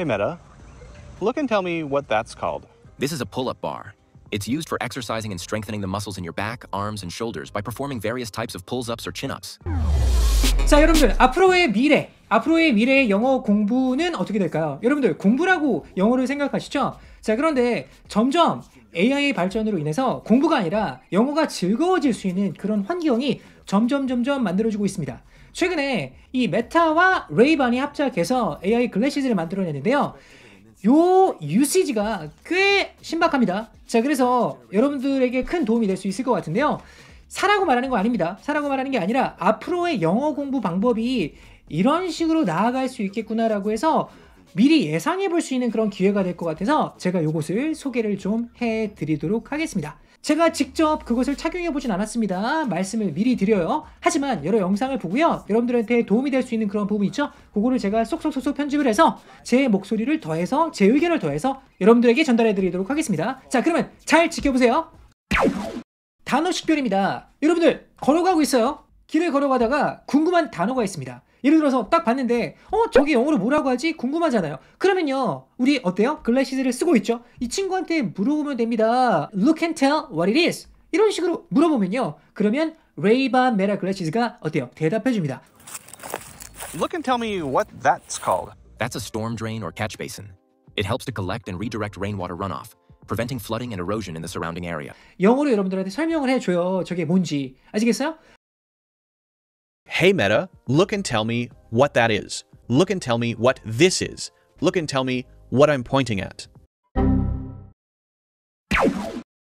Hey Meta, look and tell me what that's called. This is a pull-up bar. It's used for exercising and strengthening the muscles in your back, arms, and shoulders by performing various types of pulls-ups or chin-ups. 자 여러분들 앞으로의 미래 앞으로의 미래의 영어 공부는 어떻게 될까요? 여러분들 공부라고 영어를 생각하시죠? 자 그런데 점점 AI의 발전으로 인해서 공부가 아니라 영어가 즐거워질 수 있는 그런 환경이 점점 점점 만들어지고 있습니다. 최근에 이 메타와 레이반이 합작해서 AI 글래시즈를 만들어냈는데요. 요 유시지가 꽤 신박합니다. 자, 그래서 여러분들에게 큰 도움이 될 수 있을 것 같은데요. 사라고 말하는 거 아닙니다. 사라고 말하는 게 아니라 앞으로의 영어 공부 방법이 이런 식으로 나아갈 수 있겠구나라고 해서 미리 예상해 볼 수 있는 그런 기회가 될 것 같아서 제가 요것을 소개를 좀 해드리도록 하겠습니다. 제가 직접 그것을 착용해 보진 않았습니다. 말씀을 미리 드려요. 하지만 여러 영상을 보고요. 여러분들한테 도움이 될 수 있는 그런 부분이 있죠. 그거를 제가 쏙쏙쏙쏙 편집을 해서 제 목소리를 더해서 제 의견을 더해서 여러분들에게 전달해 드리도록 하겠습니다. 자, 그러면 잘 지켜보세요. 단어 식별입니다. 여러분들 걸어가고 있어요. 길을 걸어가다가 궁금한 단어가 있습니다. 예를 들어서 딱 봤는데 어 저게 영어로 뭐라고 하지 궁금하잖아요 그러면요 우리 어때요 글래시즈를 쓰고 있죠 이 친구한테 물어보면 됩니다 look and tell what it is 이런 식으로 물어보면요 그러면 레이반 메라 글래시즈가 어때요 대답해 줍니다 Look and tell me what that's called. That's a storm drain or catch basin. It helps to collect and redirect rainwater runoff. preventing flooding and erosion in the surrounding area. 영어로 여러분들한테 설명을 해줘요. 저게 뭔지 아시겠어요? Hey Meta, look and tell me what that is. Look and tell me what this is. Look and tell me what I'm pointing at.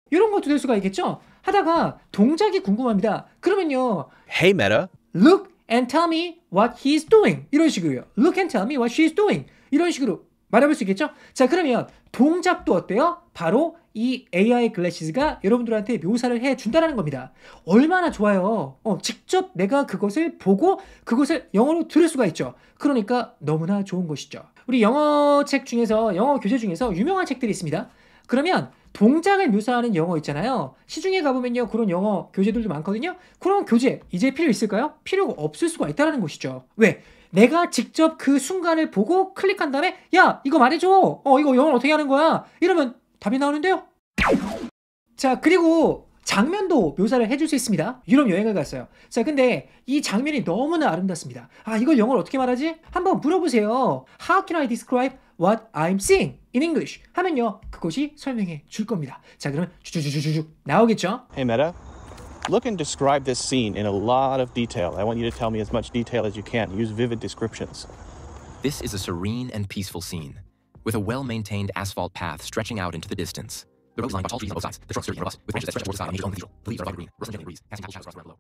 이런 것도 될 수가 있겠죠? 하다가 동작이 궁금합니다. 그러면요. Hey Meta, look and tell me what he's doing. 이런 식으로요. Look and tell me what she's doing. 이런 식으로 말해볼 수 있겠죠? 자 그러면 동작도 어때요? 바로 이 AI 글래시즈가 여러분들한테 묘사를 해준다는 겁니다. 얼마나 좋아요. 어, 직접 내가 그것을 보고 그것을 영어로 들을 수가 있죠. 그러니까 너무나 좋은 것이죠. 우리 영어 책 중에서 영어 교재 중에서 유명한 책들이 있습니다. 그러면 동작을 묘사하는 영어 있잖아요. 시중에 가보면요. 그런 영어 교재들도 많거든요. 그런 교재 이제 필요 있을까요? 필요가 없을 수가 있다는 것이죠. 왜? 내가 직접 그 순간을 보고 클릭한 다음에 야 이거 말해줘 어 이거 영어 어떻게 하는 거야 이러면 답이 나오는데요 자 그리고 장면도 묘사를 해줄 수 있습니다 유럽 여행을 갔어요 자 근데 이 장면이 너무나 아름답습니다 아 이걸 영어로 어떻게 말하지? 한번 물어보세요 How can I describe what I'm seeing in English? 하면요 그것이 설명해 줄 겁니다 자 그러면 주주주주주 나오겠죠 Hey Meta Look and describe this scene in a lot of detail. I want you to tell me as much detail as you can. Use vivid descriptions. This is a serene and peaceful scene, with a well-maintained asphalt path stretching out into the distance. The road is lined by tall trees on both sides, the trunks sturdy with branches that stretch towards the sky on each cathedral. The leaves are green, rustling gently breeze, casting tall shadows across the below.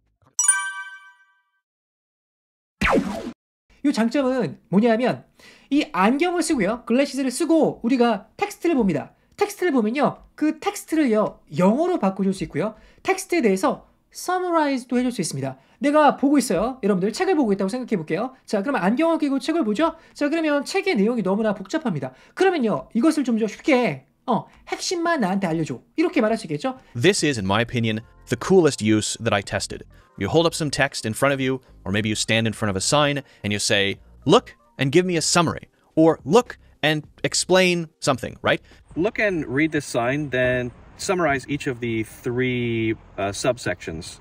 이 장점은 뭐냐면 이 안경을 쓰고요, 글래시즈를 쓰고 우리가 텍스트를 봅니다. 텍스트를 보면요, 그 텍스트를요 영어로 수 있고요, 텍스트에 대해서 summarized도 해줄 수 있습니다. 내가 보고 있어요. 여러분들 책을 보고 있다고 생각해 볼게요. 자, 그럼 안경을 끼고 책을 보죠. 자, 그러면 책의 내용이 너무나 복잡합니다. 그러면요, 이것을 좀 더 쉽게 어, 핵심만 나한테 알려줘. 이렇게 말할 수 있겠죠? This is, in my opinion, the coolest use that I tested. You hold up some text in front of you, or maybe you stand in front of a sign, and you say, look and give me a summary, or look and explain something, right? Look and read this sign, then summarize each of the three uh, subsections.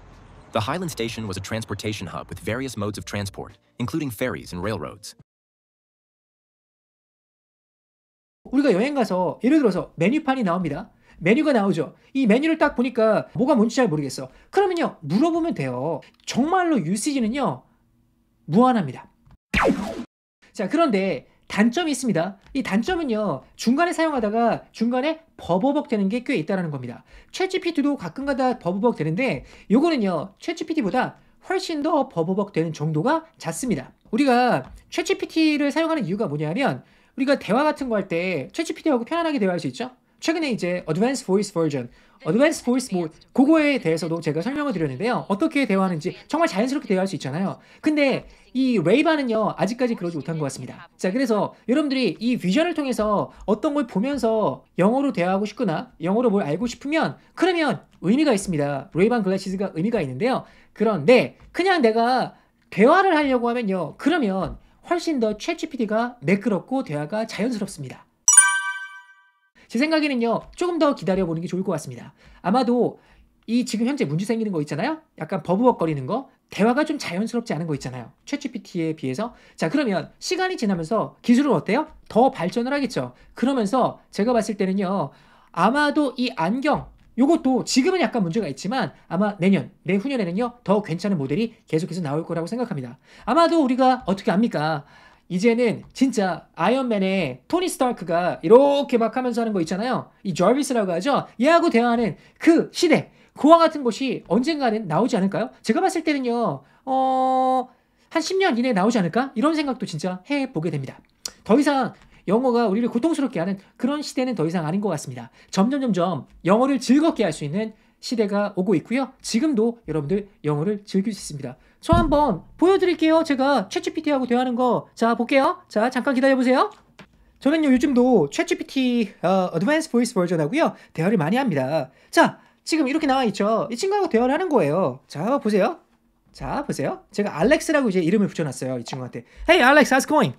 The Highland Station was a transportation hub with various modes of transport, including ferries and railroads. 우리가 여행 가서 예를 들어서 메뉴판이 나옵니다. 메뉴가 나오죠. 이 메뉴를 딱 보니까 뭐가 뭔지 잘 모르겠어. 그러면요, 물어보면 돼요. 정말로 u 시 g 는요 무한합니다. 자, 그런데 단점이 있습니다. 이 단점은요, 중간에 사용하다가 중간에 버버벅 되는 게 꽤 있다라는 겁니다. 챗GPT도 가끔가다 버버벅 되는데 요거는요. 챗GPT보다 훨씬 더 버버벅 되는 정도가 잦습니다. 우리가 챗GPT를 사용하는 이유가 뭐냐면 우리가 대화 같은 거 할 때 챗GPT하고 편안하게 대화할 수 있죠. 최근에 이제 Advanced Voice Version 어드밴스 보이스 모드 그거에 대해서도 제가 설명을 드렸는데요. 어떻게 대화하는지 정말 자연스럽게 대화할 수 있잖아요. 근데 이 레이바는요 아직까지 그러지 못한 것 같습니다. 자 그래서 여러분들이 이 비전을 통해서 어떤 걸 보면서 영어로 대화하고 싶거나 영어로 뭘 알고 싶으면 그러면 의미가 있습니다. 레이반 글래시즈가 의미가 있는데요. 그런데 그냥 내가 대화를 하려고 하면요 그러면 훨씬 더 챗GPT가 매끄럽고 대화가 자연스럽습니다. 제 생각에는요 조금 더 기다려보는 게 좋을 것 같습니다. 아마도 이 지금 현재 문제 생기는 거 있잖아요. 약간 버벅거리는 거, 대화가 좀 자연스럽지 않은 거 있잖아요. 최 g p t 에 비해서. 자, 그러면 시간이 지나면서 기술은 어때요? 더 발전을 하겠죠. 그러면서 제가 봤을 때는요. 아마도 이 안경 요것도 지금은 약간 문제가 있지만 아마 내년, 내후년에는요. 더 괜찮은 모델이 계속해서 나올 거라고 생각합니다. 아마도 우리가 어떻게 압니까? 이제는 진짜 아이언맨의 토니 스타크가 이렇게 막 하면서 하는 거 있잖아요. 이 저비스라고 하죠. 얘하고 대화하는 그 시대, 그와 같은 것이 언젠가는 나오지 않을까요? 제가 봤을 때는요. 어... 한 10년 이내에 나오지 않을까? 이런 생각도 진짜 해보게 됩니다. 더 이상 영어가 우리를 고통스럽게 하는 그런 시대는 더 이상 아닌 것 같습니다. 점점 점점 영어를 즐겁게 할 수 있는 시대가 오고 있고요. 지금도 여러분들 영어를 즐길 수 있습니다. 저 한번 보여드릴게요. 제가 최치 p t 하고 대화하는 거. 자, 볼게요. 자, 잠깐 기다려보세요. 저는요, 요즘도 최치 p t 어, 어드밴스 보이스 버전하고요. 대화를 많이 합니다. 자, 지금 이렇게 나와 있죠. 이 친구하고 대화를 하는 거예요. 자, 보세요. 자, 보세요. 제가 알렉스라고 이제 이름을 붙여놨어요. 이 친구한테. Hey, Alex, how's it going?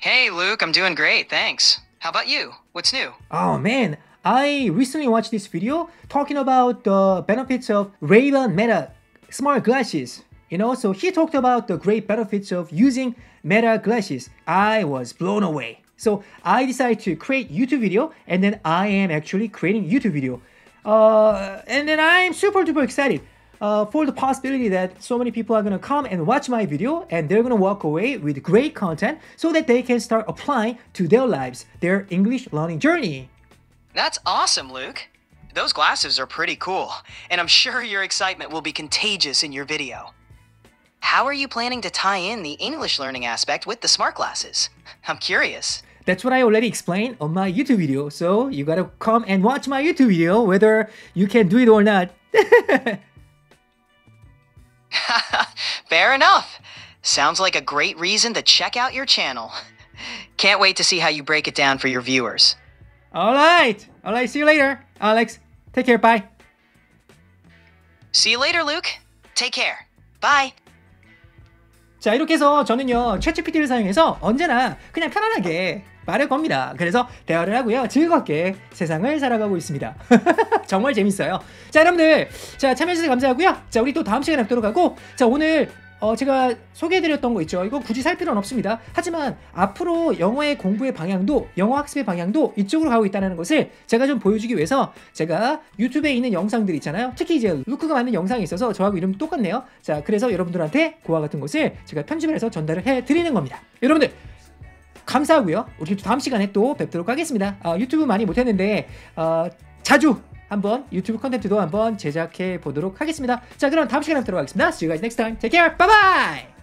Hey, Luke, I'm doing great. Thanks. How about you? What's new? Oh man, I recently watched this video talking about the benefits of Ray-Ban Meta smart glasses. You know, so he talked about the great benefits of using Meta glasses. I was blown away. So I decided to create YouTube video and then I am actually creating YouTube video. Uh, and then I'm super duper excited uh, for the possibility that so many people are going to come and watch my video and they're going to walk away with great content so that they can start applying to their lives, their English learning journey. That's awesome, Luke. Those glasses are pretty cool, and I'm sure your excitement will be contagious in your video. How are you planning to tie in the English learning aspect with the smart glasses? I'm curious. That's what I already explained on my YouTube video, so you gotta come and watch my YouTube video whether you can do it or not. Fair enough. Sounds like a great reason to check out your channel. Can't wait to see how you break it down for your viewers. All right. All right. See you later, Alex. Take care. Bye. See you later, Luke. Take care. Bye. 자 이렇게 해서 저는요 ChatGPT를 사용해서 언제나 그냥 편안하게 말할 겁니다. 그래서 대화를 하고요. 즐겁게 세상을 살아가고 있습니다. 정말 재밌어요. 자, 여러분들. 자, 참여해주셔서 감사하고요. 자, 우리 또 다음 시간에 뵙도록 하고. 자, 오늘 어, 제가 소개해드렸던 거 있죠. 이거 굳이 살 필요는 없습니다. 하지만 앞으로 영어의 공부의 방향도 영어 학습의 방향도 이쪽으로 가고 있다는 것을 제가 좀 보여주기 위해서 제가 유튜브에 있는 영상들 있잖아요. 특히 이제 루크가 만든 영상이 있어서 저하고 이름 똑같네요. 자, 그래서 여러분들한테 고와 같은 것을 제가 편집을 해서 전달을 해드리는 겁니다. 여러분들 감사하고요. 우리 다음 시간에 또 뵙도록 하겠습니다. 어, 유튜브 많이 못했는데 어, 자주 한번 유튜브 컨텐츠도 한번 제작해 보도록 하겠습니다. 자 그럼 다음 시간에 뵙도록 하겠습니다. See you guys next time. Take care. Bye bye.